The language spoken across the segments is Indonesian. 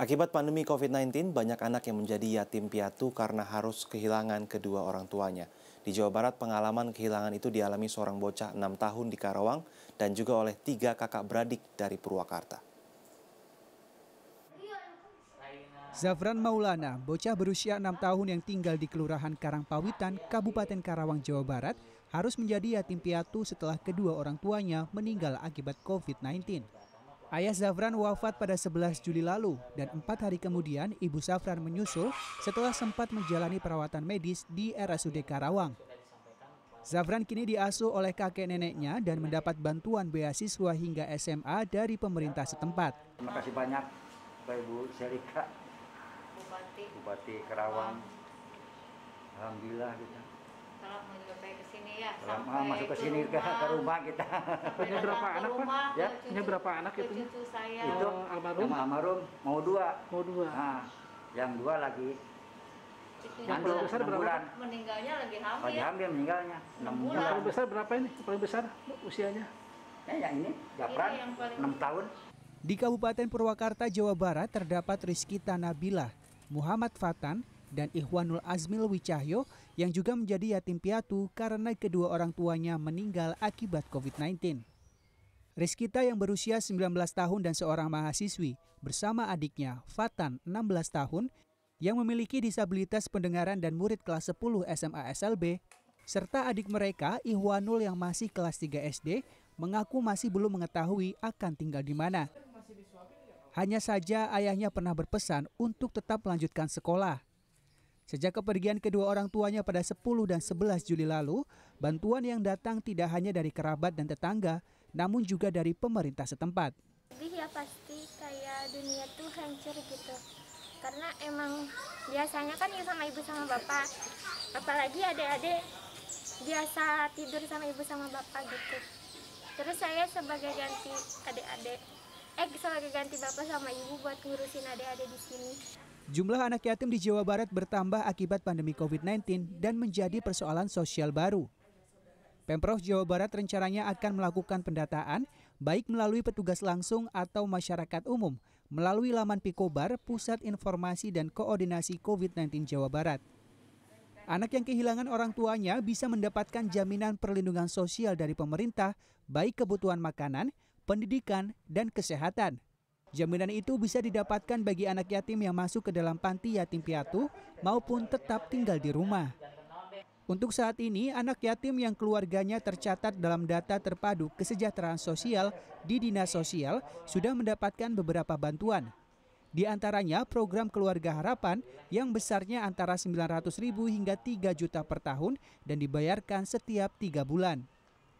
Akibat pandemi COVID-19, banyak anak yang menjadi yatim piatu karena harus kehilangan kedua orang tuanya. Di Jawa Barat, pengalaman kehilangan itu dialami seorang bocah 6 tahun di Karawang dan juga oleh tiga kakak beradik dari Purwakarta. Zafran Maulana, bocah berusia 6 tahun yang tinggal di Kelurahan Karangpawitan, Kabupaten Karawang, Jawa Barat, harus menjadi yatim piatu setelah kedua orang tuanya meninggal akibat COVID-19. Ayah Zafran wafat pada 11 Juli lalu dan empat hari kemudian ibu Zafran menyusul setelah sempat menjalani perawatan medis di RSUD Karawang. Zafran kini diasuh oleh kakek neneknya dan mendapat bantuan beasiswa hingga SMA dari pemerintah setempat. Terima kasih banyak Pak Ibu Serika, Bupati, Bupati Alhamdulillah kita. Gitu. Tolong sampai saya ke sini ya. Tolong ah, sampai masuk ke, sini rumah, ke, ke rumah kita. Ya? Punya berapa anak rumah, Pak? Ya, punya berapa anak itu? Cucu saya. Itu almarhum. Yang almarhum mau dua. Mau dua. Nah, yang dua lagi yang paling besar berapa? Bulan. Meninggalnya lagi hamil. Lagi hamil meninggalnya. 6 bulan. Yang paling besar berapa ini? Yang paling besar usianya? Ya, yang ini, Japran, ini paling... 6 tahun. Di Kabupaten Purwakarta, Jawa Barat terdapat Rizki Tanabila, Muhammad Fatan, dan Ikhwanul Azmil Wicahyo yang juga menjadi yatim piatu karena kedua orang tuanya meninggal akibat COVID-19. Rizkita yang berusia 19 tahun dan seorang mahasiswi bersama adiknya Fatan 16 tahun yang memiliki disabilitas pendengaran dan murid kelas 10 SMA SLB serta adik mereka Ihwanul yang masih kelas 3 SD mengaku masih belum mengetahui akan tinggal di mana. Hanya saja ayahnya pernah berpesan untuk tetap melanjutkan sekolah. Sejak kepergian kedua orang tuanya pada 10 dan 11 Juli lalu, bantuan yang datang tidak hanya dari kerabat dan tetangga, namun juga dari pemerintah setempat. Lebih ya pasti kayak dunia tuh hancur gitu. Karena emang biasanya kan ya sama ibu sama bapak, apalagi adik-adik biasa tidur sama ibu sama bapak gitu. Terus saya sebagai ganti adik-adik, eh sebagai ganti bapak sama ibu buat ngurusin adik-adik di sini. Jumlah anak yatim di Jawa Barat bertambah akibat pandemi COVID-19 dan menjadi persoalan sosial baru. Pemprov Jawa Barat rencananya akan melakukan pendataan baik melalui petugas langsung atau masyarakat umum melalui laman Pikobar Pusat Informasi dan Koordinasi COVID-19 Jawa Barat. Anak yang kehilangan orang tuanya bisa mendapatkan jaminan perlindungan sosial dari pemerintah baik kebutuhan makanan, pendidikan, dan kesehatan. Jaminan itu bisa didapatkan bagi anak yatim yang masuk ke dalam panti yatim piatu maupun tetap tinggal di rumah. Untuk saat ini, anak yatim yang keluarganya tercatat dalam data terpadu kesejahteraan sosial di Dinas Sosial sudah mendapatkan beberapa bantuan. Di antaranya program Keluarga Harapan yang besarnya antara 900 ribu hingga 3 juta per tahun dan dibayarkan setiap tiga bulan.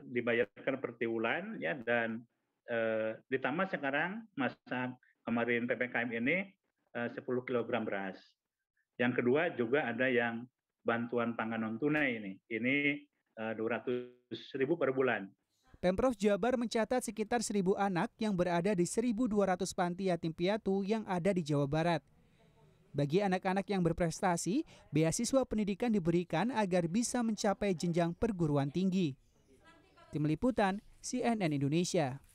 Dibayarkan per bulan ya dan Eh, ditambah sekarang masa kemarin PPKM ini eh, 10 kg beras. Yang kedua juga ada yang bantuan pangan non tunai ini. Ini eh, 200 ribu per bulan. Pemprov Jabar mencatat sekitar 1.000 anak yang berada di 1.200 panti yatim piatu yang ada di Jawa Barat. Bagi anak-anak yang berprestasi, beasiswa pendidikan diberikan agar bisa mencapai jenjang perguruan tinggi. Tim Liputan, CNN Indonesia.